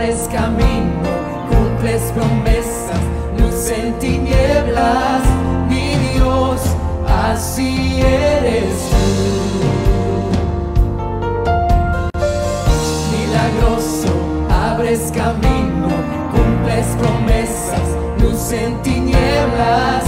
abres camino, cumples promesas, luz en tinieblas, mi Dios, así eres tú. Milagroso, abres camino, cumples promesas, luz en tinieblas.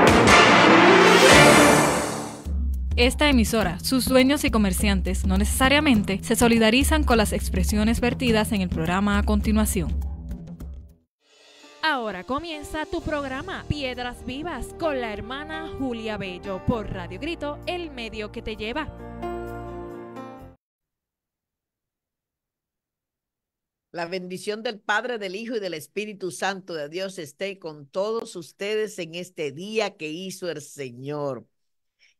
Esta emisora, sus dueños y comerciantes no necesariamente se solidarizan con las expresiones vertidas en el programa a continuación. Ahora comienza tu programa Piedras Vivas con la hermana Julia Bello por Radio Grito, el medio que te lleva. La bendición del Padre, del Hijo y del Espíritu Santo de Dios esté con todos ustedes en este día que hizo el Señor.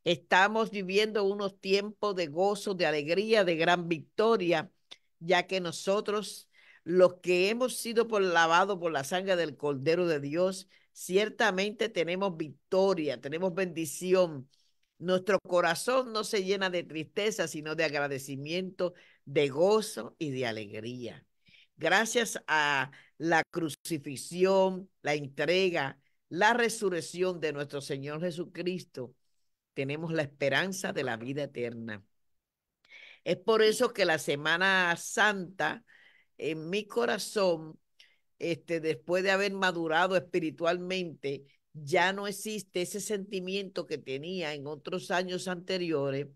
Estamos viviendo unos tiempos de gozo, de alegría, de gran victoria, ya que nosotros, los que hemos sido lavados por la sangre del Cordero de Dios, ciertamente tenemos victoria, tenemos bendición. Nuestro corazón no se llena de tristeza, sino de agradecimiento, de gozo y de alegría. Gracias a la crucifixión, la entrega, la resurrección de nuestro Señor Jesucristo, tenemos la esperanza de la vida eterna. Es por eso que la Semana Santa, en mi corazón, este, después de haber madurado espiritualmente, ya no existe ese sentimiento que tenía en otros años anteriores,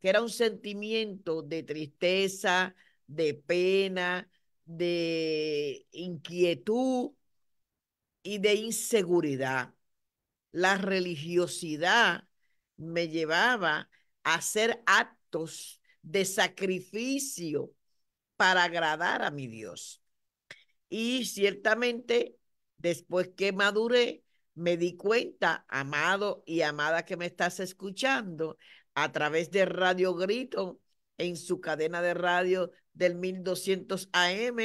que era un sentimiento de tristeza, de pena, de inquietud y de inseguridad. La religiosidad me llevaba a hacer actos de sacrificio para agradar a mi Dios. Y ciertamente, después que maduré, me di cuenta, amado y amada que me estás escuchando, a través de Radio Grito, en su cadena de radio del 1200 AM,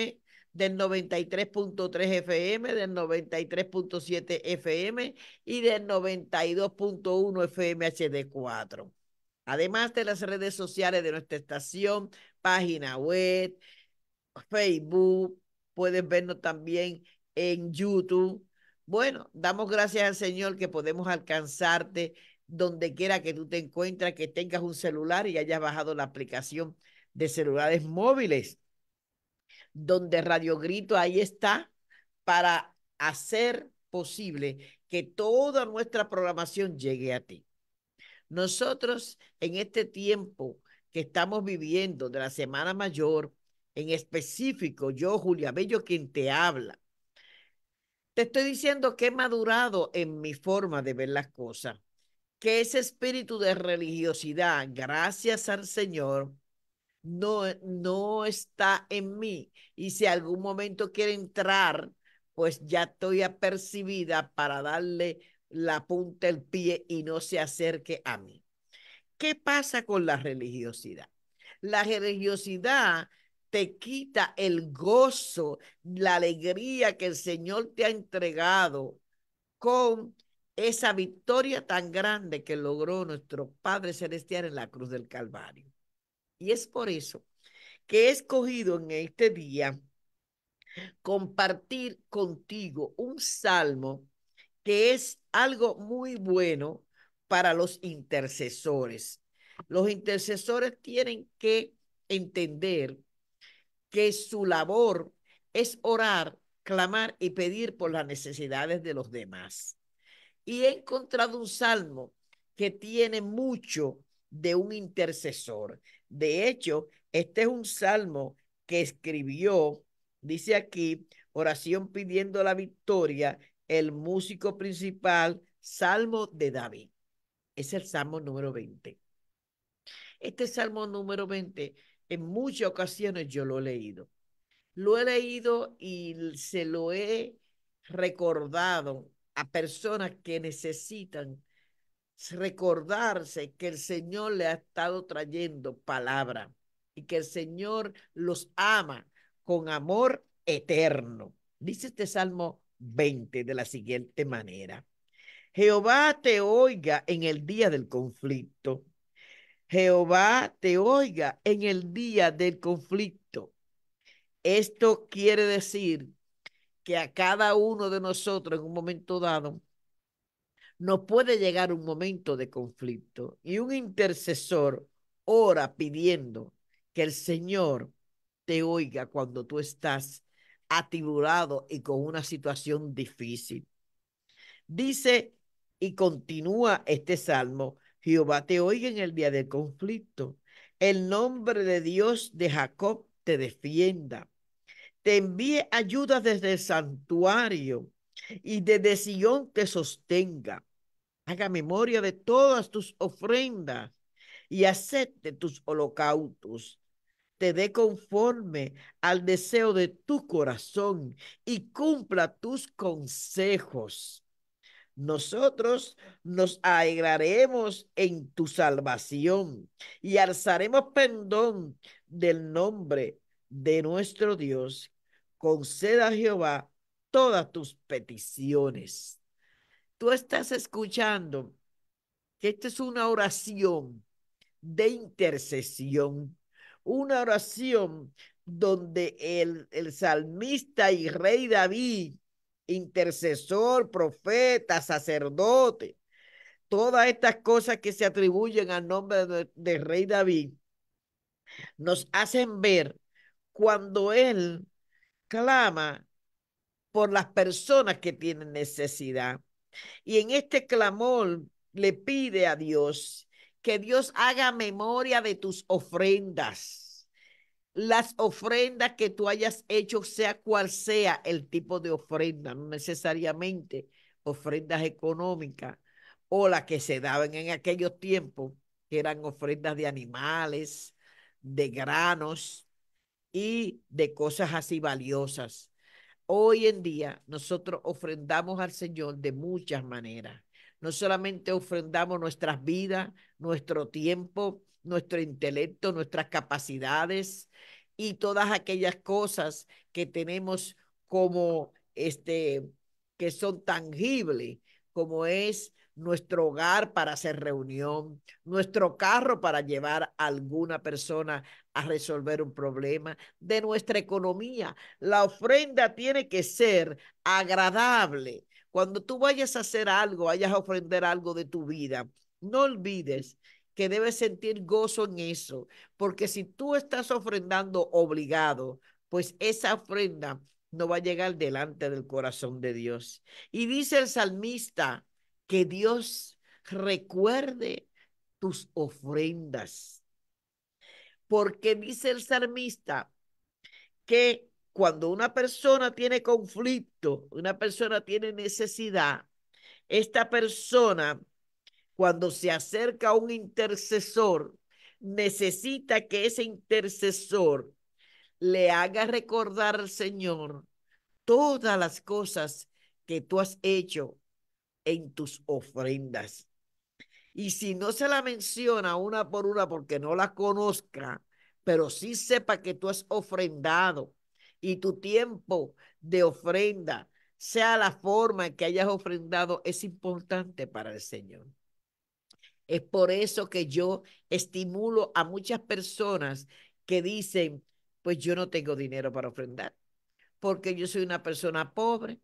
del 93.3 FM, del 93.7 FM y del 92.1 FM HD4. Además de las redes sociales de nuestra estación, página web, Facebook, puedes vernos también en YouTube. Bueno, damos gracias al Señor que podemos alcanzarte donde quiera que tú te encuentras, que tengas un celular y hayas bajado la aplicación de celulares móviles donde Radio Grito ahí está para hacer posible que toda nuestra programación llegue a ti. Nosotros en este tiempo que estamos viviendo de la Semana Mayor, en específico yo, Julia Bello, quien te habla, te estoy diciendo que he madurado en mi forma de ver las cosas, que ese espíritu de religiosidad, gracias al Señor, no, no está en mí. Y si algún momento quiere entrar, pues ya estoy apercibida para darle la punta del pie y no se acerque a mí. ¿Qué pasa con la religiosidad? La religiosidad te quita el gozo, la alegría que el Señor te ha entregado con esa victoria tan grande que logró nuestro Padre Celestial en la cruz del Calvario. Y es por eso que he escogido en este día compartir contigo un salmo que es algo muy bueno para los intercesores. Los intercesores tienen que entender que su labor es orar, clamar y pedir por las necesidades de los demás. Y he encontrado un salmo que tiene mucho de un intercesor. De hecho, este es un salmo que escribió, dice aquí, oración pidiendo la victoria, el músico principal, Salmo de David. Es el Salmo número 20. Este Salmo número 20, en muchas ocasiones yo lo he leído. Lo he leído y se lo he recordado a personas que necesitan recordarse que el Señor le ha estado trayendo palabra y que el Señor los ama con amor eterno. Dice este Salmo 20 de la siguiente manera. Jehová te oiga en el día del conflicto. Jehová te oiga en el día del conflicto. Esto quiere decir que a cada uno de nosotros en un momento dado no puede llegar un momento de conflicto y un intercesor ora pidiendo que el Señor te oiga cuando tú estás atiburado y con una situación difícil. Dice y continúa este salmo, Jehová te oiga en el día del conflicto, el nombre de Dios de Jacob te defienda, te envíe ayuda desde el santuario, y de Sion te sostenga. Haga memoria de todas tus ofrendas y acepte tus holocaustos. Te dé conforme al deseo de tu corazón y cumpla tus consejos. Nosotros nos alegraremos en tu salvación y alzaremos pendón del nombre de nuestro Dios. Conceda Jehová todas tus peticiones. Tú estás escuchando que esta es una oración de intercesión, una oración donde el, el salmista y rey David, intercesor, profeta, sacerdote, todas estas cosas que se atribuyen al nombre de, de rey David, nos hacen ver cuando él clama por las personas que tienen necesidad. Y en este clamor le pide a Dios que Dios haga memoria de tus ofrendas. Las ofrendas que tú hayas hecho, sea cual sea el tipo de ofrenda, no necesariamente ofrendas económicas o las que se daban en aquellos tiempos, que eran ofrendas de animales, de granos y de cosas así valiosas. Hoy en día nosotros ofrendamos al Señor de muchas maneras. No solamente ofrendamos nuestras vidas, nuestro tiempo, nuestro intelecto, nuestras capacidades y todas aquellas cosas que tenemos como este que son tangibles, como es nuestro hogar para hacer reunión, nuestro carro para llevar a alguna persona a resolver un problema, de nuestra economía. La ofrenda tiene que ser agradable. Cuando tú vayas a hacer algo, vayas a ofrender algo de tu vida, no olvides que debes sentir gozo en eso, porque si tú estás ofrendando obligado, pues esa ofrenda no va a llegar delante del corazón de Dios. Y dice el salmista, que Dios recuerde tus ofrendas. Porque dice el salmista que cuando una persona tiene conflicto, una persona tiene necesidad, esta persona, cuando se acerca a un intercesor, necesita que ese intercesor le haga recordar al Señor todas las cosas que tú has hecho en tus ofrendas. Y si no se la menciona una por una porque no la conozca, pero sí sepa que tú has ofrendado y tu tiempo de ofrenda, sea la forma en que hayas ofrendado, es importante para el Señor. Es por eso que yo estimulo a muchas personas que dicen, pues yo no tengo dinero para ofrendar, porque yo soy una persona pobre,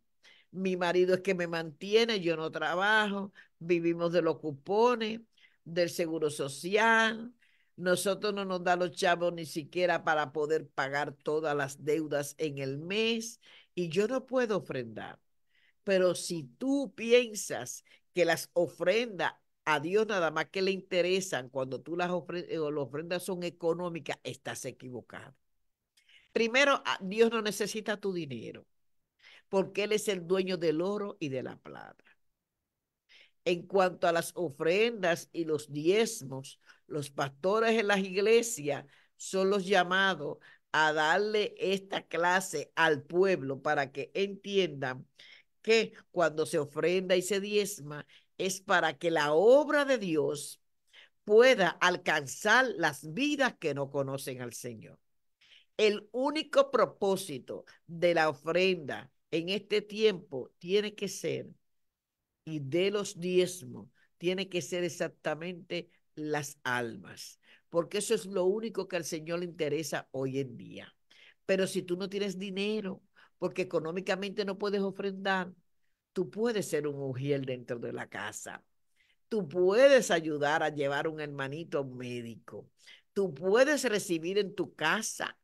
mi marido es que me mantiene, yo no trabajo, vivimos de los cupones, del seguro social, nosotros no nos da los chavos ni siquiera para poder pagar todas las deudas en el mes y yo no puedo ofrendar. Pero si tú piensas que las ofrendas a Dios nada más que le interesan cuando tú las ofrendas, eh, las ofrendas son económicas, estás equivocado. Primero, ah, Dios no necesita tu dinero porque Él es el dueño del oro y de la plata. En cuanto a las ofrendas y los diezmos, los pastores en las iglesias son los llamados a darle esta clase al pueblo para que entiendan que cuando se ofrenda y se diezma es para que la obra de Dios pueda alcanzar las vidas que no conocen al Señor. El único propósito de la ofrenda en este tiempo tiene que ser, y de los diezmos, tiene que ser exactamente las almas, porque eso es lo único que al Señor le interesa hoy en día. Pero si tú no tienes dinero, porque económicamente no puedes ofrendar, tú puedes ser un ujiel dentro de la casa. Tú puedes ayudar a llevar un hermanito médico. Tú puedes recibir en tu casa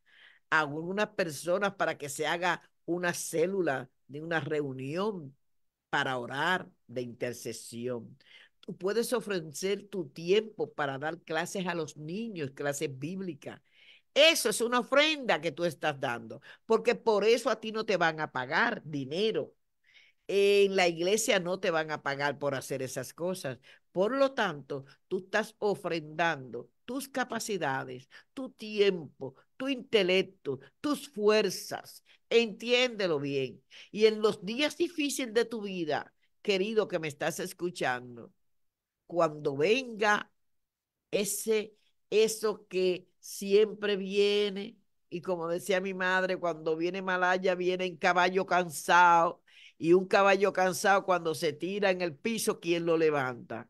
a algunas personas para que se haga una célula, de una reunión para orar de intercesión. Tú puedes ofrecer tu tiempo para dar clases a los niños, clases bíblicas. Eso es una ofrenda que tú estás dando, porque por eso a ti no te van a pagar dinero. En la iglesia no te van a pagar por hacer esas cosas. Por lo tanto, tú estás ofrendando tus capacidades, tu tiempo, tu intelecto, tus fuerzas. Entiéndelo bien. Y en los días difíciles de tu vida, querido que me estás escuchando, cuando venga ese, eso que siempre viene, y como decía mi madre, cuando viene Malaya, viene en caballo cansado, y un caballo cansado cuando se tira en el piso, ¿quién lo levanta?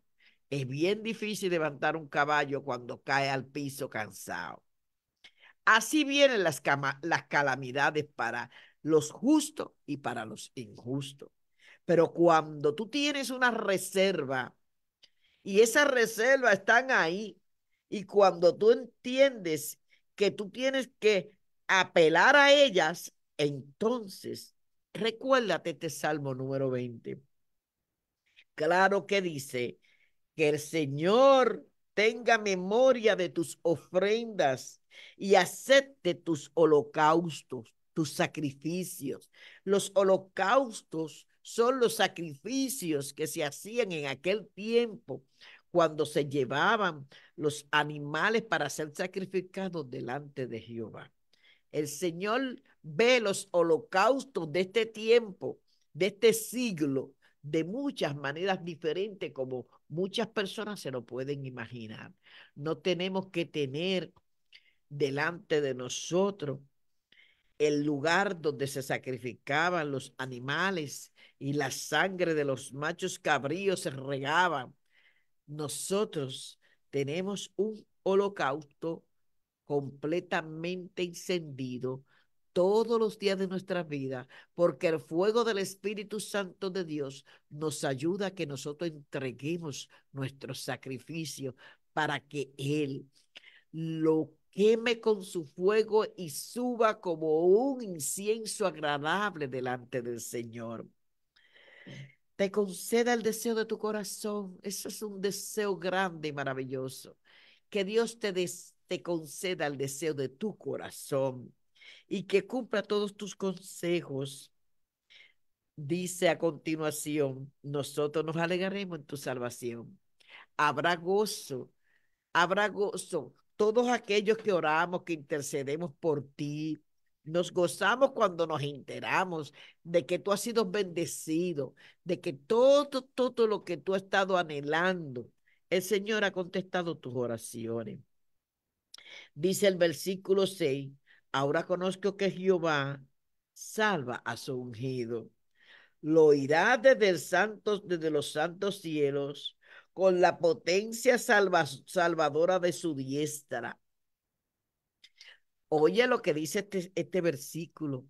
Es bien difícil levantar un caballo cuando cae al piso cansado. Así vienen las, calamidades para los justos y para los injustos. Pero cuando tú tienes una reserva y esas reservas están ahí, y cuando tú entiendes que tú tienes que apelar a ellas, entonces recuérdate este Salmo número 20. Claro que dice que el Señor tenga memoria de tus ofrendas y acepte tus holocaustos, tus sacrificios. Los holocaustos son los sacrificios que se hacían en aquel tiempo cuando se llevaban los animales para ser sacrificados delante de Jehová. El Señor ve los holocaustos de este tiempo, de este siglo, de muchas maneras diferentes como muchas personas se lo pueden imaginar. No tenemos que tener delante de nosotros el lugar donde se sacrificaban los animales y la sangre de los machos cabríos se regaba. Nosotros tenemos un holocausto completamente encendido todos los días de nuestra vida, porque el fuego del Espíritu Santo de Dios nos ayuda a que nosotros entreguemos nuestro sacrificio para que Él lo queme con su fuego y suba como un incienso agradable delante del Señor. Te conceda el deseo de tu corazón. Eso es un deseo grande y maravilloso. Que Dios te, te conceda el deseo de tu corazón y que cumpla todos tus consejos. Dice a continuación, nosotros nos alegaremos en tu salvación. Habrá gozo, habrá gozo todos aquellos que oramos, que intercedemos por ti, nos gozamos cuando nos enteramos de que tú has sido bendecido, de que todo, todo lo que tú has estado anhelando, el Señor ha contestado tus oraciones. Dice el versículo 6, ahora conozco que Jehová salva a su ungido. Lo irá desde, desde los santos cielos, con la potencia salvadora de su diestra. Oye lo que dice este, este versículo.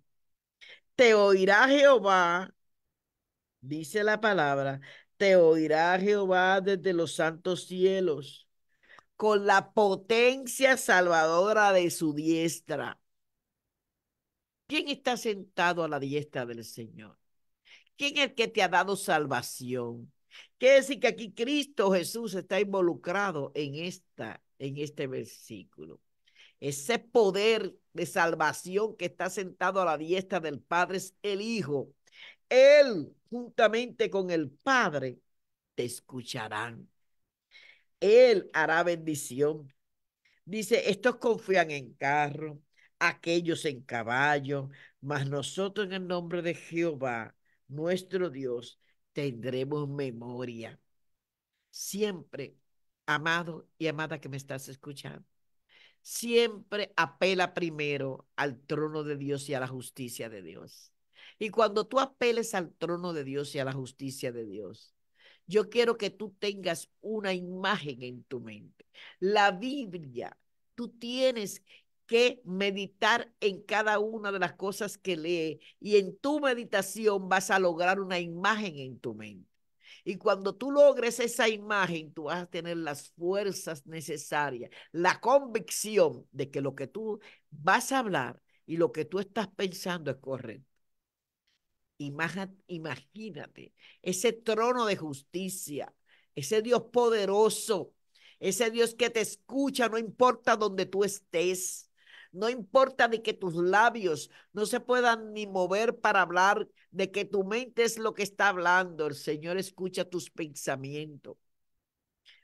Te oirá Jehová, dice la palabra, te oirá Jehová desde los santos cielos, con la potencia salvadora de su diestra. ¿Quién está sentado a la diestra del Señor? ¿Quién es el que te ha dado salvación? Quiere decir que aquí Cristo Jesús está involucrado en, esta, en este versículo. Ese poder de salvación que está sentado a la diestra del Padre es el Hijo. Él, juntamente con el Padre, te escucharán. Él hará bendición. Dice, estos confían en carro, aquellos en caballo, mas nosotros en el nombre de Jehová, nuestro Dios, tendremos memoria. Siempre, amado y amada que me estás escuchando, siempre apela primero al trono de Dios y a la justicia de Dios. Y cuando tú apeles al trono de Dios y a la justicia de Dios, yo quiero que tú tengas una imagen en tu mente. La Biblia, tú tienes que meditar en cada una de las cosas que lee y en tu meditación vas a lograr una imagen en tu mente. Y cuando tú logres esa imagen, tú vas a tener las fuerzas necesarias, la convicción de que lo que tú vas a hablar y lo que tú estás pensando es correcto. Imagínate ese trono de justicia, ese Dios poderoso, ese Dios que te escucha, no importa donde tú estés. No importa de que tus labios no se puedan ni mover para hablar, de que tu mente es lo que está hablando. El Señor escucha tus pensamientos.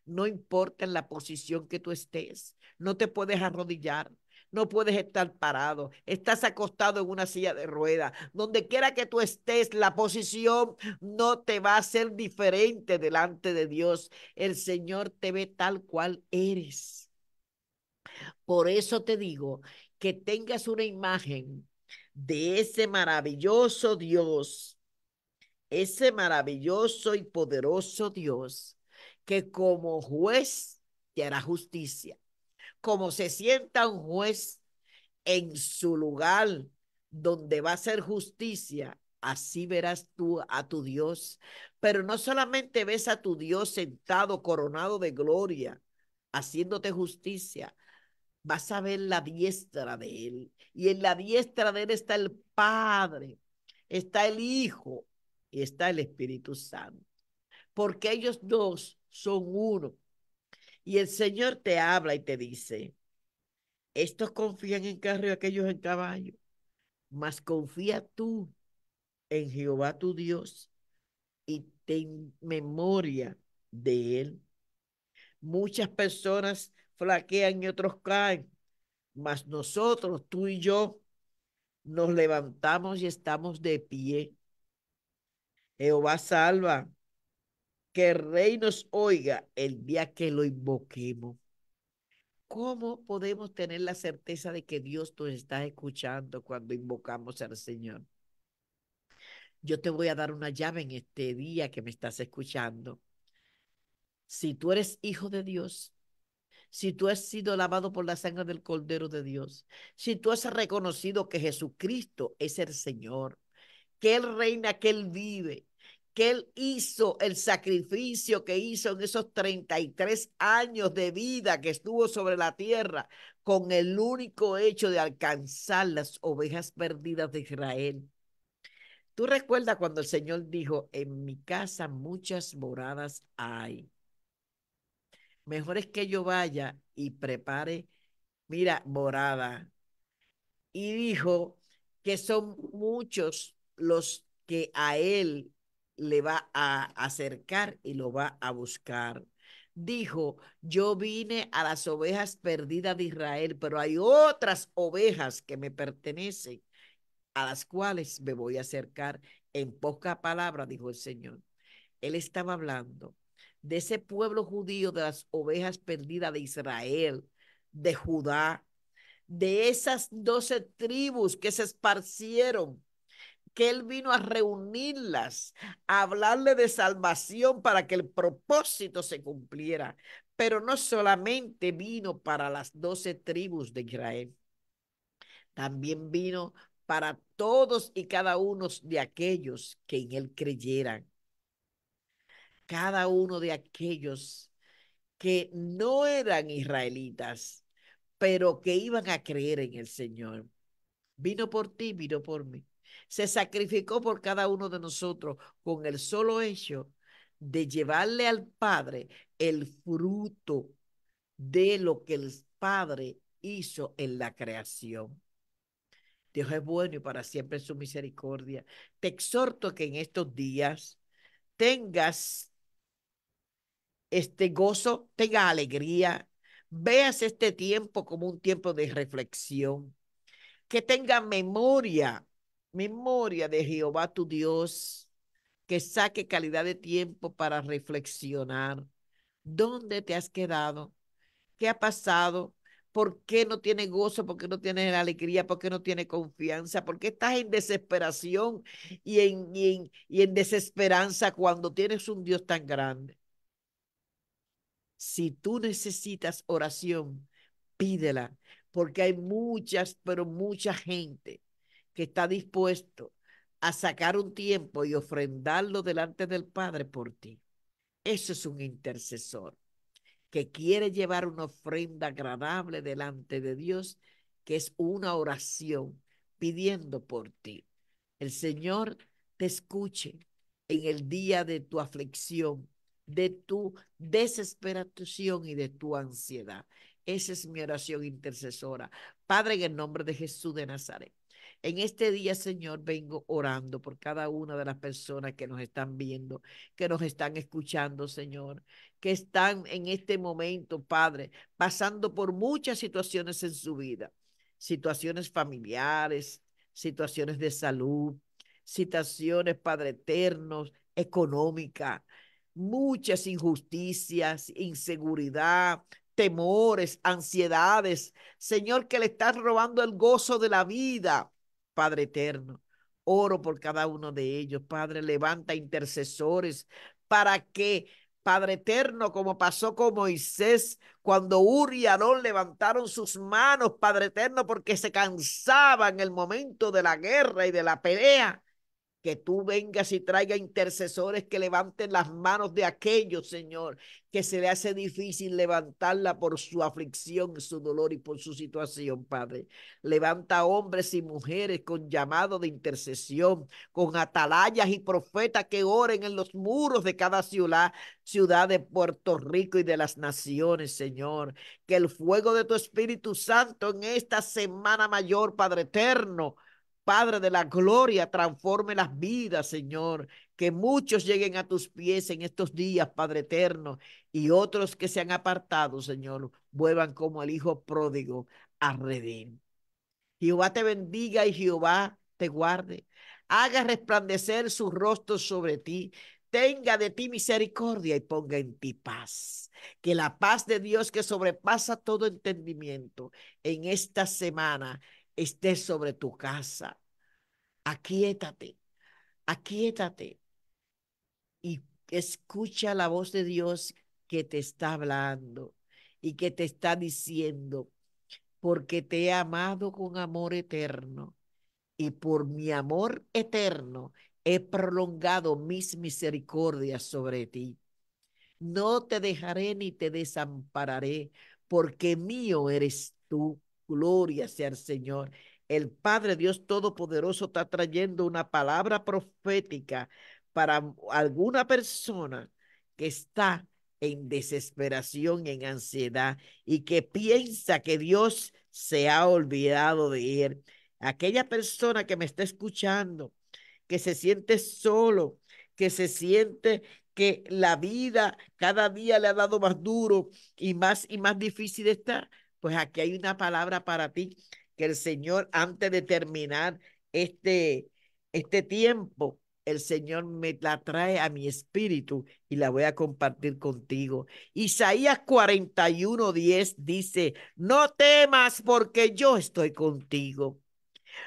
No importa en la posición que tú estés, no te puedes arrodillar. No puedes estar parado. Estás acostado en una silla de ruedas. Donde quiera que tú estés, la posición no te va a ser diferente delante de Dios. El Señor te ve tal cual eres. Por eso te digo que tengas una imagen de ese maravilloso Dios, ese maravilloso y poderoso Dios, que como juez te hará justicia. Como se sienta un juez en su lugar donde va a ser justicia, así verás tú a tu Dios. Pero no solamente ves a tu Dios sentado, coronado de gloria, haciéndote justicia, vas a ver la diestra de Él. Y en la diestra de Él está el Padre, está el Hijo y está el Espíritu Santo. Porque ellos dos son uno. Y el Señor te habla y te dice, estos confían en carro y aquellos en caballo, mas confía tú en Jehová tu Dios y ten memoria de Él. Muchas personas flaquean y otros caen. Mas nosotros, tú y yo, nos levantamos y estamos de pie. Jehová salva. Que el rey nos oiga el día que lo invoquemos. ¿Cómo podemos tener la certeza de que Dios nos está escuchando cuando invocamos al Señor? Yo te voy a dar una llave en este día que me estás escuchando. Si tú eres hijo de Dios, si tú has sido lavado por la sangre del Cordero de Dios, si tú has reconocido que Jesucristo es el Señor, que Él reina, que Él vive, que Él hizo el sacrificio que hizo en esos 33 años de vida que estuvo sobre la tierra con el único hecho de alcanzar las ovejas perdidas de Israel. Tú recuerdas cuando el Señor dijo, en mi casa muchas moradas hay. Mejor es que yo vaya y prepare, mira, morada. Y dijo que son muchos los que a él le va a acercar y lo va a buscar. Dijo, yo vine a las ovejas perdidas de Israel, pero hay otras ovejas que me pertenecen, a las cuales me voy a acercar. En poca palabra, dijo el Señor. Él estaba hablando de ese pueblo judío, de las ovejas perdidas de Israel, de Judá, de esas doce tribus que se esparcieron, que Él vino a reunirlas, a hablarle de salvación para que el propósito se cumpliera. Pero no solamente vino para las doce tribus de Israel, también vino para todos y cada uno de aquellos que en Él creyeran cada uno de aquellos que no eran israelitas, pero que iban a creer en el Señor. Vino por ti, vino por mí. Se sacrificó por cada uno de nosotros con el solo hecho de llevarle al Padre el fruto de lo que el Padre hizo en la creación. Dios es bueno y para siempre su misericordia. Te exhorto que en estos días tengas este gozo, tenga alegría, veas este tiempo como un tiempo de reflexión, que tenga memoria, memoria de Jehová tu Dios, que saque calidad de tiempo para reflexionar. ¿Dónde te has quedado? ¿Qué ha pasado? ¿Por qué no tienes gozo? ¿Por qué no tienes alegría? ¿Por qué no tienes confianza? ¿Por qué estás en desesperación y en, y en desesperanza cuando tienes un Dios tan grande? Si tú necesitas oración, pídela, porque hay muchas, pero mucha gente que está dispuesto a sacar un tiempo y ofrendarlo delante del Padre por ti. Eso es un intercesor que quiere llevar una ofrenda agradable delante de Dios, que es una oración pidiendo por ti. El Señor te escuche en el día de tu aflicción de tu desesperación y de tu ansiedad. Esa es mi oración intercesora. Padre, en el nombre de Jesús de Nazaret. En este día, Señor, vengo orando por cada una de las personas que nos están viendo, que nos están escuchando, Señor, que están en este momento, Padre, pasando por muchas situaciones en su vida, situaciones familiares, situaciones de salud, situaciones, Padre eternos, económica, muchas injusticias, inseguridad, temores, ansiedades. Señor, que le estás robando el gozo de la vida, Padre eterno. Oro por cada uno de ellos. Padre, levanta intercesores para que, Padre eterno, como pasó con Moisés, cuando Ur y Aarón levantaron sus manos, Padre eterno, porque se cansaban en el momento de la guerra y de la pelea que tú vengas y traiga intercesores que levanten las manos de aquellos, Señor, que se le hace difícil levantarla por su aflicción, su dolor y por su situación, Padre. Levanta hombres y mujeres con llamado de intercesión, con atalayas y profetas que oren en los muros de cada ciudad, ciudad de Puerto Rico y de las naciones, Señor. Que el fuego de tu Espíritu Santo en esta semana mayor, Padre eterno, Padre de la gloria, transforme las vidas, Señor. Que muchos lleguen a tus pies en estos días, Padre eterno, y otros que se han apartado, Señor, vuelvan como el Hijo pródigo a redimir. Jehová te bendiga y Jehová te guarde. Haga resplandecer su rostro sobre ti. Tenga de ti misericordia y ponga en ti paz. Que la paz de Dios que sobrepasa todo entendimiento en esta semana esté sobre tu casa. Aquietate, aquietate y escucha la voz de Dios que te está hablando y que te está diciendo, porque te he amado con amor eterno y por mi amor eterno he prolongado mis misericordias sobre ti. No te dejaré ni te desampararé, porque mío eres tú Gloria sea el Señor. El Padre Dios Todopoderoso está trayendo una palabra profética para alguna persona que está en desesperación, en ansiedad y que piensa que Dios se ha olvidado de él. Aquella persona que me está escuchando, que se siente solo, que se siente que la vida cada día le ha dado más duro y más y más difícil está pues aquí hay una palabra para ti que el Señor, antes de terminar este, este tiempo, el Señor me la trae a mi espíritu y la voy a compartir contigo. Isaías 41, 10 dice, no temas porque yo estoy contigo.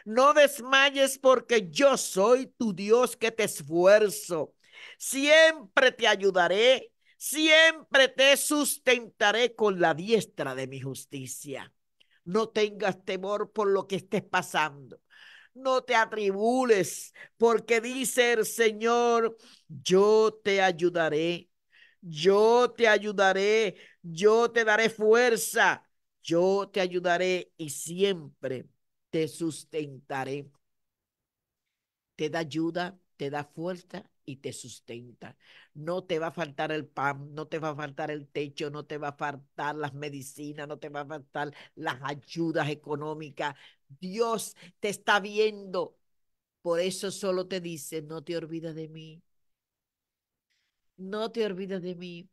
No desmayes porque yo soy tu Dios que te esfuerzo. Siempre te ayudaré Siempre te sustentaré con la diestra de mi justicia. No tengas temor por lo que estés pasando. No te atribules, porque dice el Señor, yo te ayudaré, yo te ayudaré, yo te daré fuerza, yo te ayudaré y siempre te sustentaré. Te da ayuda, te da fuerza y te sustenta. No te va a faltar el pan, no te va a faltar el techo, no te va a faltar las medicinas, no te va a faltar las ayudas económicas. Dios te está viendo. Por eso solo te dice, no te olvides de mí. No te olvides de mí.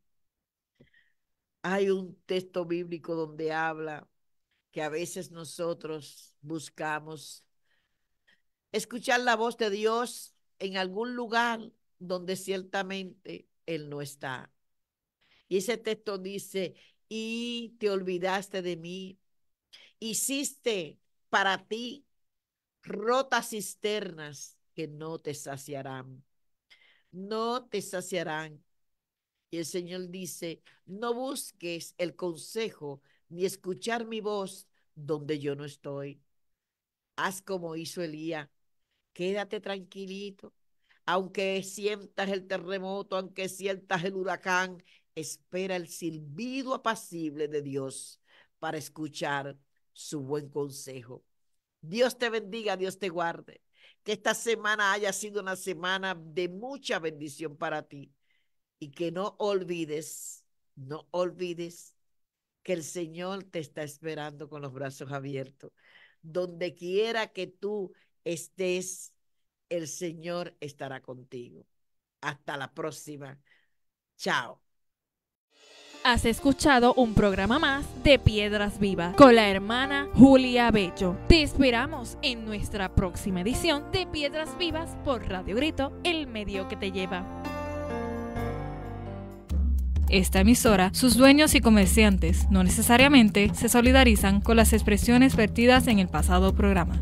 Hay un texto bíblico donde habla que a veces nosotros buscamos escuchar la voz de Dios en algún lugar donde ciertamente Él no está. Y ese texto dice, y te olvidaste de mí, hiciste para ti rotas cisternas que no te saciarán, no te saciarán. Y el Señor dice, no busques el consejo ni escuchar mi voz donde yo no estoy. Haz como hizo Elías, quédate tranquilito, aunque sientas el terremoto, aunque sientas el huracán, espera el silbido apacible de Dios para escuchar su buen consejo. Dios te bendiga, Dios te guarde. Que esta semana haya sido una semana de mucha bendición para ti y que no olvides, no olvides que el Señor te está esperando con los brazos abiertos. Donde quiera que tú estés, el Señor estará contigo. Hasta la próxima. Chao. Has escuchado un programa más de Piedras Vivas con la hermana Julia Bello. Te esperamos en nuestra próxima edición de Piedras Vivas por Radio Grito, el medio que te lleva. Esta emisora, sus dueños y comerciantes no necesariamente se solidarizan con las expresiones vertidas en el pasado programa.